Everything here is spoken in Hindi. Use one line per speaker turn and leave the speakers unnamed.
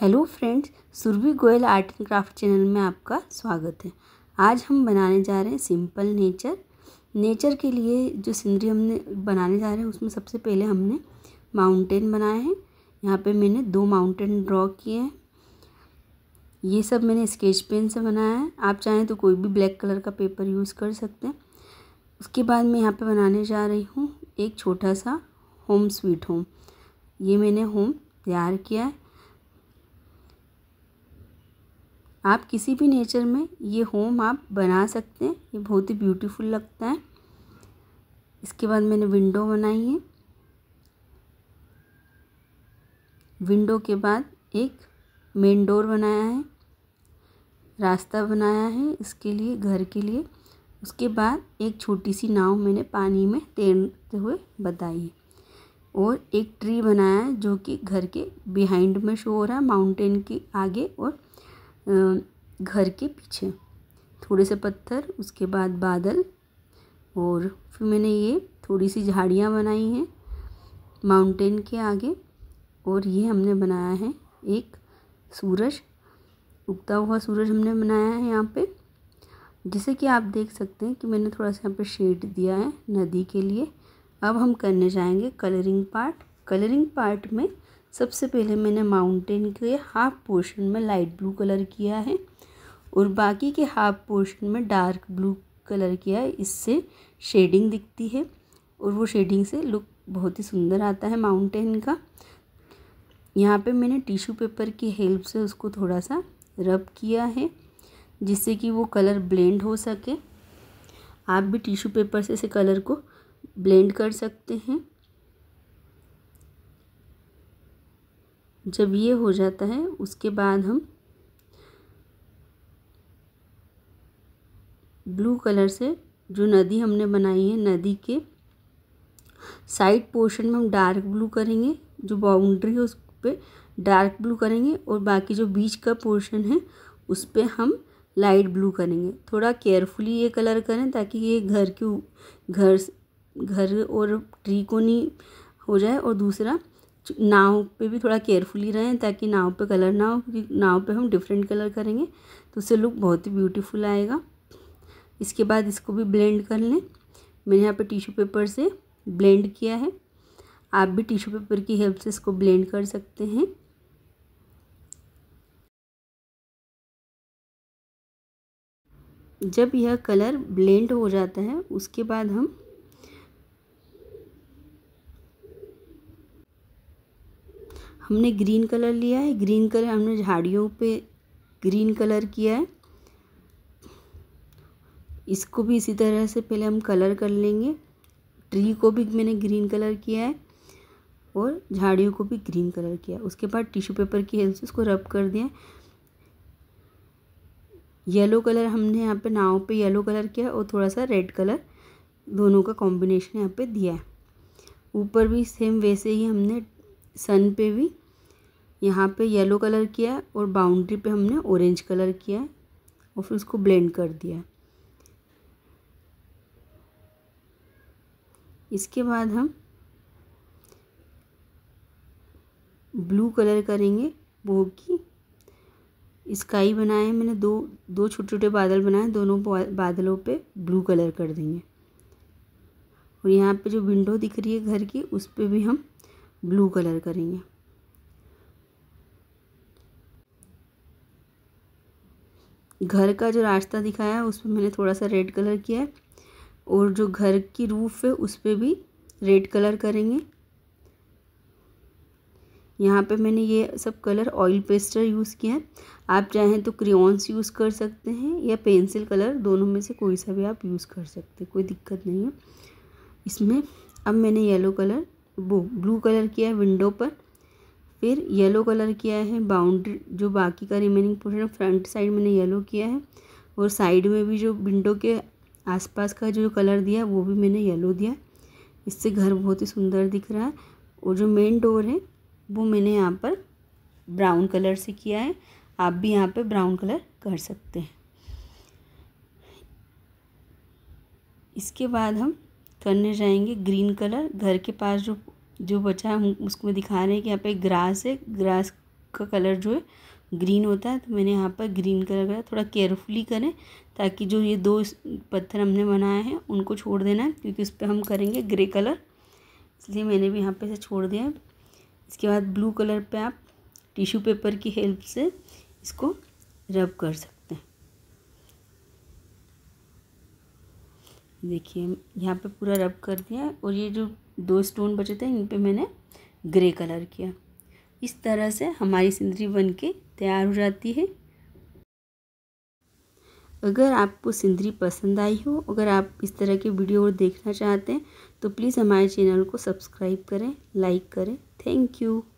hello friends Surbhi Goyal art and craft channel में आपका स्वागत है आज हम बनाने जा रहे हैं सिंपल नेचर नेचर के लिए जो सीनरी हमने बनाने जा रहे हैं उसमें सबसे पहले हमने माउंटेन बनाए हैं यहाँ पे मैंने दो माउंटेन ड्रॉ किए हैं ये सब मैंने स्केच पेन से बनाया है आप चाहें तो कोई भी ब्लैक कलर का पेपर यूज़ कर सकते हैं उसके बाद मैं यहाँ पर बनाने जा रही हूँ एक छोटा सा होम स्वीट होम ये मैंने होम तैयार किया है आप किसी भी नेचर में ये होम आप बना सकते हैं ये बहुत ही ब्यूटीफुल लगता है इसके बाद मैंने विंडो बनाई है विंडो के बाद एक मेन डोर बनाया है रास्ता बनाया है इसके लिए घर के लिए उसके बाद एक छोटी सी नाव मैंने पानी में तैरते हुए बताई है और एक ट्री बनाया है जो कि घर के बिहाइंड में शो हो रहा है माउंटेन के आगे और घर के पीछे थोड़े से पत्थर उसके बाद बादल और फिर मैंने ये थोड़ी सी झाड़ियाँ बनाई हैं माउंटेन के आगे और ये हमने बनाया है एक सूरज उगता हुआ सूरज हमने बनाया है यहाँ पे जैसे कि आप देख सकते हैं कि मैंने थोड़ा सा यहाँ पे शेड दिया है नदी के लिए अब हम करने जाएंगे कलरिंग पार्ट कलरिंग पार्ट में सबसे पहले मैंने माउंटेन के हाफ पोर्शन में लाइट ब्लू कलर किया है और बाकी के हाफ पोर्शन में डार्क ब्लू कलर किया है इससे शेडिंग दिखती है और वो शेडिंग से लुक बहुत ही सुंदर आता है माउंटेन का यहाँ पे मैंने टिश्यू पेपर की हेल्प से उसको थोड़ा सा रब किया है जिससे कि वो कलर ब्लेंड हो सके आप भी टिश्यू पेपर से इसे कलर को ब्लेंड कर सकते हैं जब ये हो जाता है उसके बाद हम ब्लू कलर से जो नदी हमने बनाई है नदी के साइड पोर्शन में हम डार्क ब्लू करेंगे जो बाउंड्री है उस पर डार्क ब्लू करेंगे और बाकी जो बीच का पोर्शन है उस पर हम लाइट ब्लू करेंगे थोड़ा केयरफुली ये कलर करें ताकि ये घर के घर घर और ट्री को नहीं हो जाए और दूसरा नाव पे भी थोड़ा केयरफुली रहें ताकि नाव पे कलर ना हो क्योंकि नाव पे हम डिफरेंट कलर करेंगे तो उससे लुक बहुत ही ब्यूटीफुल आएगा इसके बाद इसको भी ब्लेंड कर लें मैंने यहाँ पे टिशू पेपर से ब्लेंड किया है आप भी टिशू पेपर की हेल्प से इसको ब्लेंड कर सकते हैं जब यह कलर ब्लेंड हो जाता है उसके बाद हम हमने ग्रीन कलर लिया है ग्रीन कलर हमने झाड़ियों पे ग्रीन कलर किया है इसको भी इसी तरह से पहले हम कलर कर लेंगे ट्री को भी मैंने ग्रीन कलर किया है और झाड़ियों को भी ग्रीन कलर किया उसके बाद टिश्यू पेपर की हेल्प से उसको रब कर दिया येलो कलर हमने यहाँ पे नाव पे येलो कलर किया और थोड़ा सा रेड कलर दोनों का कॉम्बिनेशन यहाँ पे दिया है ऊपर भी सेम वैसे ही हमने सन पे भी यहाँ पे येलो कलर किया है और बाउंड्री पे हमने ऑरेंज कलर किया है और फिर उसको ब्लेंड कर दिया है इसके बाद हम ब्लू कलर करेंगे वो की स्काई बनाए मैंने दो दो छोटे छोटे बादल बनाए दोनों बादलों पे ब्लू कलर कर देंगे और यहाँ पे जो विंडो दिख रही है घर की उस पर भी हम ब्लू कलर करेंगे घर का जो रास्ता दिखाया है उसमें मैंने थोड़ा सा रेड कलर किया है और जो घर की रूफ़ है उस पर भी रेड कलर करेंगे यहाँ पे मैंने ये सब कलर ऑयल पेस्टर यूज़ किया है आप चाहें तो क्रियॉन्स यूज़ कर सकते हैं या पेंसिल कलर दोनों में से कोई सा भी आप यूज़ कर सकते हैं कोई दिक्कत नहीं है इसमें अब मैंने येलो कलर वो ब्लू कलर किया है विंडो पर फिर येलो कलर किया है बाउंड्री जो बाकी का रिमेनिंग पोर्शन फ्रंट साइड मैंने येलो किया है और साइड में भी जो विंडो के आसपास का जो कलर दिया वो भी मैंने येलो दिया इससे घर बहुत ही सुंदर दिख रहा है और जो मेन डोर है वो मैंने यहाँ पर ब्राउन कलर से किया है आप भी यहाँ पर ब्राउन कलर कर सकते हैं इसके बाद हम करने जाएंगे ग्रीन कलर घर के पास जो जो बचा है हम उसको दिखा रहे हैं कि यहाँ पे ग्रास है ग्रास का कलर जो है ग्रीन होता है तो मैंने यहाँ पर ग्रीन कलर करा थोड़ा केयरफुली करें ताकि जो ये दो पत्थर हमने बनाए हैं उनको छोड़ देना है क्योंकि उस पर हम करेंगे ग्रे कलर इसलिए मैंने भी यहाँ पे से छोड़ दिया इसके बाद ब्लू कलर पे आप टिश्यू पेपर की हेल्प से इसको रब कर सकते देखिए यहाँ पे पूरा रब कर दिया और ये जो दो स्टोन बचे थे इन पे मैंने ग्रे कलर किया इस तरह से हमारी सिंदरी बन के तैयार हो जाती है अगर आपको सिंदरी पसंद आई हो अगर आप इस तरह के वीडियो और देखना चाहते हैं तो प्लीज़ हमारे चैनल को सब्सक्राइब करें लाइक करें थैंक यू